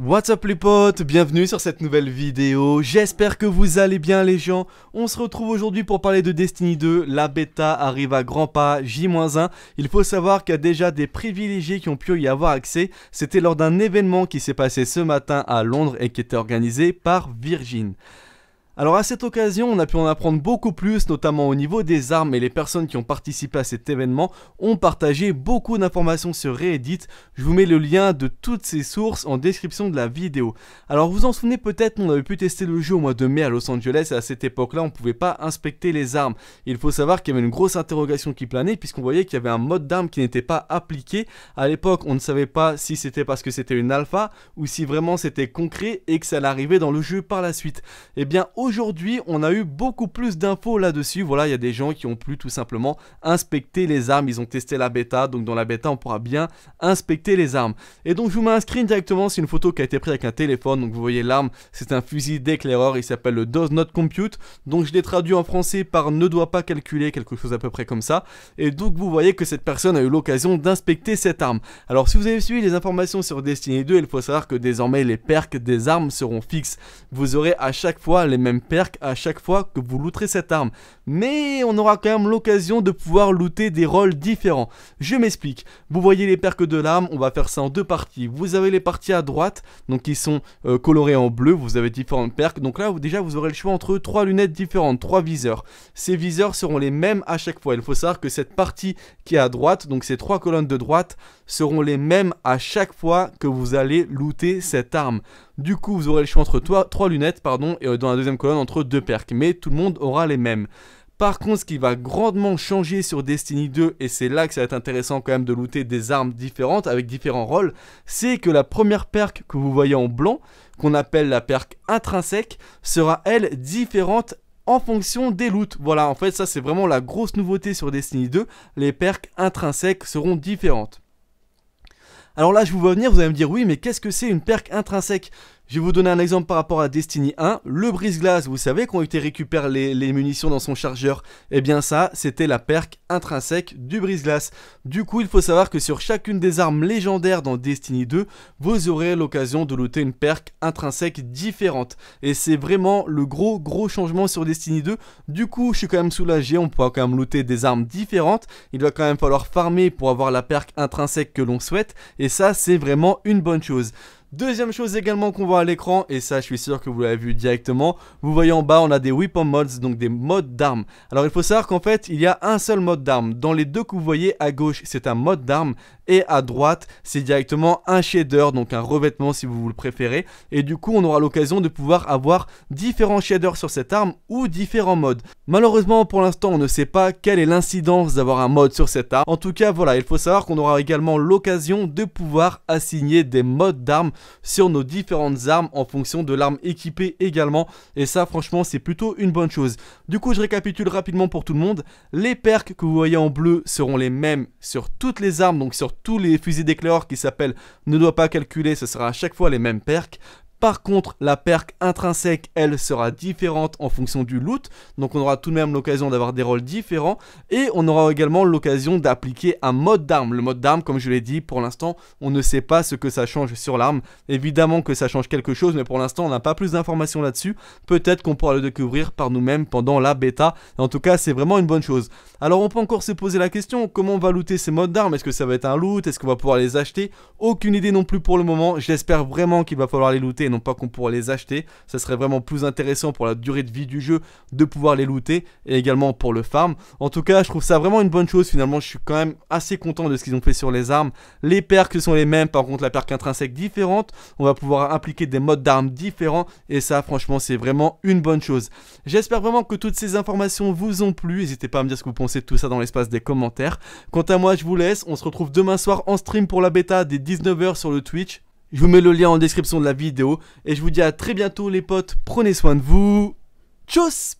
What's up les potes, bienvenue sur cette nouvelle vidéo, j'espère que vous allez bien les gens, on se retrouve aujourd'hui pour parler de Destiny 2, la bêta arrive à grands pas, J-1, il faut savoir qu'il y a déjà des privilégiés qui ont pu y avoir accès, c'était lors d'un événement qui s'est passé ce matin à Londres et qui était organisé par Virgin. Alors à cette occasion, on a pu en apprendre beaucoup plus, notamment au niveau des armes, et les personnes qui ont participé à cet événement ont partagé beaucoup d'informations sur Reddit. Je vous mets le lien de toutes ces sources en description de la vidéo. Alors vous vous en souvenez peut-être, on avait pu tester le jeu au mois de mai à Los Angeles, et à cette époque-là, on pouvait pas inspecter les armes. il faut savoir qu'il y avait une grosse interrogation qui planait, puisqu'on voyait qu'il y avait un mode d'arme qui n'était pas appliqué. À l'époque, on ne savait pas si c'était parce que c'était une alpha, ou si vraiment c'était concret et que ça allait arriver dans le jeu par la suite. Et eh bien, au aujourd'hui on a eu beaucoup plus d'infos là-dessus. Voilà, il y a des gens qui ont pu tout simplement inspecter les armes. Ils ont testé la bêta, donc dans la bêta on pourra bien inspecter les armes. Et donc je vous mets un screen directement, c'est une photo qui a été prise avec un téléphone. Donc vous voyez l'arme, c'est un fusil d'éclaireur, il s'appelle le Does Not Compute. Donc je l'ai traduit en français par ne doit pas calculer, quelque chose à peu près comme ça. Et donc vous voyez que cette personne a eu l'occasion d'inspecter cette arme. Alors si vous avez suivi les informations sur Destiny 2, il faut savoir que désormais les perks des armes seront fixes. Vous aurez à chaque fois les mêmes Perque à chaque fois que vous looterez cette arme. Mais on aura quand même l'occasion de pouvoir looter des rôles différents. Je m'explique. Vous voyez les perks de l'arme, on va faire ça en deux parties. Vous avez les parties à droite, donc qui sont euh, colorées en bleu, vous avez différentes perks. Donc là, déjà, vous aurez le choix entre trois lunettes différentes, trois viseurs. Ces viseurs seront les mêmes à chaque fois. Il faut savoir que cette partie qui est à droite, donc ces trois colonnes de droite, seront les mêmes à chaque fois que vous allez looter cette arme. Du coup, vous aurez le choix entre toi, trois lunettes pardon, et euh, dans la deuxième colonne entre deux perks, mais tout le monde aura les mêmes. Par contre, ce qui va grandement changer sur Destiny 2, et c'est là que ça va être intéressant quand même de looter des armes différentes avec différents rôles, c'est que la première perk que vous voyez en blanc, qu'on appelle la perk intrinsèque, sera elle différente en fonction des loots. Voilà, en fait, ça c'est vraiment la grosse nouveauté sur Destiny 2, les perks intrinsèques seront différentes. Alors là, je vous vois venir, vous allez me dire oui, mais qu'est-ce que c'est une perque intrinsèque je vais vous donner un exemple par rapport à Destiny 1. Le brise-glace, vous savez, qu'on il récupère les, les, munitions dans son chargeur, eh bien ça, c'était la perque intrinsèque du brise-glace. Du coup, il faut savoir que sur chacune des armes légendaires dans Destiny 2, vous aurez l'occasion de looter une perque intrinsèque différente. Et c'est vraiment le gros gros changement sur Destiny 2. Du coup, je suis quand même soulagé, on pourra quand même looter des armes différentes. Il va quand même falloir farmer pour avoir la perque intrinsèque que l'on souhaite. Et ça, c'est vraiment une bonne chose. Deuxième chose également qu'on voit à l'écran, et ça je suis sûr que vous l'avez vu directement, vous voyez en bas on a des weapon mods, donc des modes d'armes. Alors il faut savoir qu'en fait il y a un seul mode d'arme. Dans les deux que vous voyez à gauche c'est un mode d'arme, et à droite c'est directement un shader donc un revêtement si vous le préférez et du coup on aura l'occasion de pouvoir avoir différents shaders sur cette arme ou différents modes. Malheureusement pour l'instant on ne sait pas quelle est l'incidence d'avoir un mode sur cette arme. En tout cas voilà il faut savoir qu'on aura également l'occasion de pouvoir assigner des modes d'armes sur nos différentes armes en fonction de l'arme équipée également et ça franchement c'est plutôt une bonne chose. Du coup je récapitule rapidement pour tout le monde. Les perks que vous voyez en bleu seront les mêmes sur toutes les armes donc sur tous les fusils d'éclair qui s'appellent ne doit pas calculer, ce sera à chaque fois les mêmes percs. Par contre, la perque intrinsèque, elle, sera différente en fonction du loot. Donc on aura tout de même l'occasion d'avoir des rôles différents. Et on aura également l'occasion d'appliquer un mode d'arme. Le mode d'arme, comme je l'ai dit, pour l'instant, on ne sait pas ce que ça change sur l'arme. Évidemment que ça change quelque chose, mais pour l'instant, on n'a pas plus d'informations là-dessus. Peut-être qu'on pourra le découvrir par nous-mêmes pendant la bêta. En tout cas, c'est vraiment une bonne chose. Alors on peut encore se poser la question, comment on va looter ces modes d'armes Est-ce que ça va être un loot Est-ce qu'on va pouvoir les acheter Aucune idée non plus pour le moment. J'espère vraiment qu'il va falloir les looter non pas qu'on pourrait les acheter. Ça serait vraiment plus intéressant pour la durée de vie du jeu de pouvoir les looter et également pour le farm. En tout cas, je trouve ça vraiment une bonne chose finalement. Je suis quand même assez content de ce qu'ils ont fait sur les armes. Les perks sont les mêmes, par contre la perk intrinsèque différente. On va pouvoir appliquer des modes d'armes différents et ça franchement c'est vraiment une bonne chose. J'espère vraiment que toutes ces informations vous ont plu. N'hésitez pas à me dire ce que vous pensez de tout ça dans l'espace des commentaires. Quant à moi, je vous laisse. On se retrouve demain soir en stream pour la bêta des 19h sur le Twitch. Je vous mets le lien en description de la vidéo. Et je vous dis à très bientôt les potes. Prenez soin de vous. Tchuss